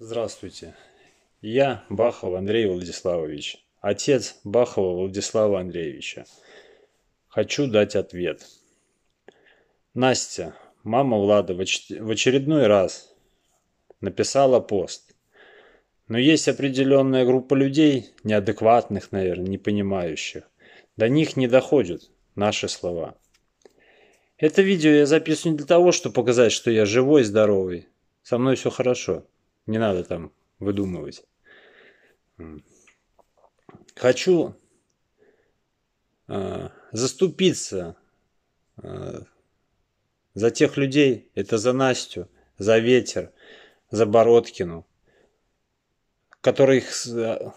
Здравствуйте. Я Бахов Андрей Владиславович, отец Бахова Владислава Андреевича. Хочу дать ответ. Настя, мама Влада, в очередной раз написала пост. Но есть определенная группа людей, неадекватных, наверное, не понимающих. До них не доходят наши слова. Это видео я записываю не для того, чтобы показать, что я живой, здоровый. Со мной все хорошо. Не надо там выдумывать. Хочу э, заступиться э, за тех людей, это за Настю, за Ветер, за Бородкину, которых а,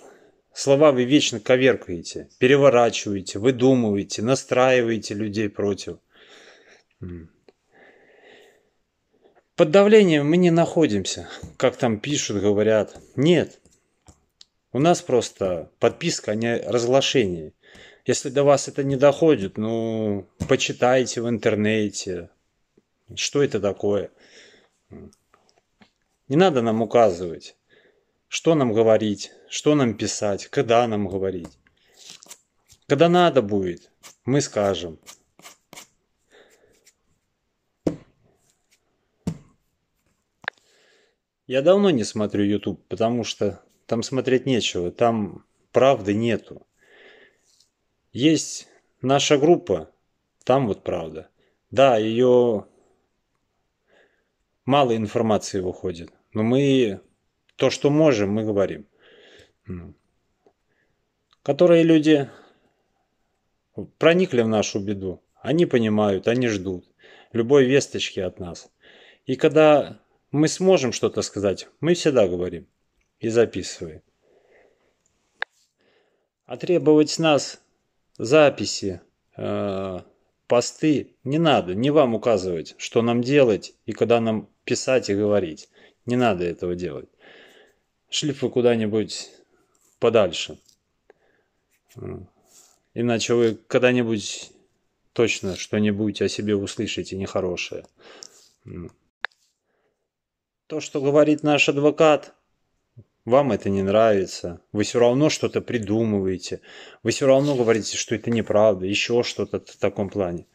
слова вы вечно коверкаете, переворачиваете, выдумываете, настраиваете людей против. Под давлением мы не находимся, как там пишут, говорят. Нет. У нас просто подписка, а не разглашение. Если до вас это не доходит, ну, почитайте в интернете, что это такое. Не надо нам указывать, что нам говорить, что нам писать, когда нам говорить. Когда надо будет, мы скажем. Я давно не смотрю YouTube, потому что там смотреть нечего, там правды нету. Есть наша группа, там вот правда. Да, ее мало информации выходит, но мы то, что можем, мы говорим. Которые люди проникли в нашу беду, они понимают, они ждут любой весточки от нас. И когда мы сможем что-то сказать, мы всегда говорим. И записываем. А требовать с нас записи, э, посты не надо. Не вам указывать, что нам делать и когда нам писать и говорить. Не надо этого делать. Шли куда-нибудь подальше. Иначе вы когда-нибудь точно что-нибудь о себе услышите нехорошее. То, что говорит наш адвокат, вам это не нравится. Вы все равно что-то придумываете. Вы все равно говорите, что это неправда. Еще что-то в таком плане.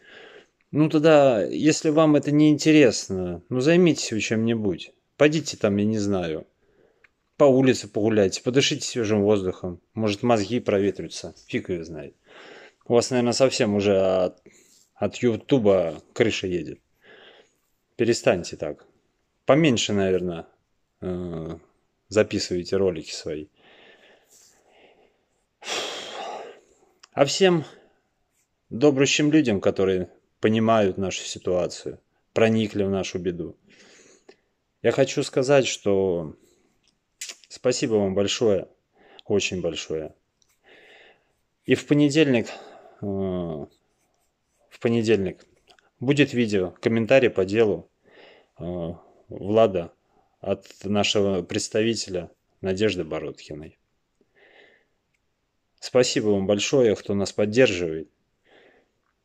Ну тогда, если вам это не интересно, ну займитесь чем-нибудь. Пойдите там, я не знаю, по улице погуляйте, подышите свежим воздухом. Может, мозги проветрятся. Фиг ее знает. У вас, наверное, совсем уже от, от Ютуба крыша едет. Перестаньте так поменьше, наверное, э, записываете ролики свои. А всем добрущим людям, которые понимают нашу ситуацию, проникли в нашу беду, я хочу сказать, что спасибо вам большое, очень большое. И в понедельник, э, в понедельник будет видео, комментарий по делу. Э, Влада от нашего представителя Надежды Бородкиной. Спасибо вам большое, кто нас поддерживает.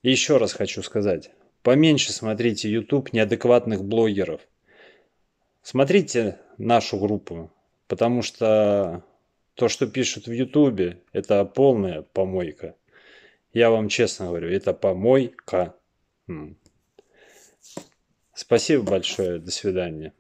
И еще раз хочу сказать, поменьше смотрите YouTube неадекватных блогеров. Смотрите нашу группу, потому что то, что пишут в YouTube, это полная помойка. Я вам честно говорю, это помойка. Спасибо большое. До свидания.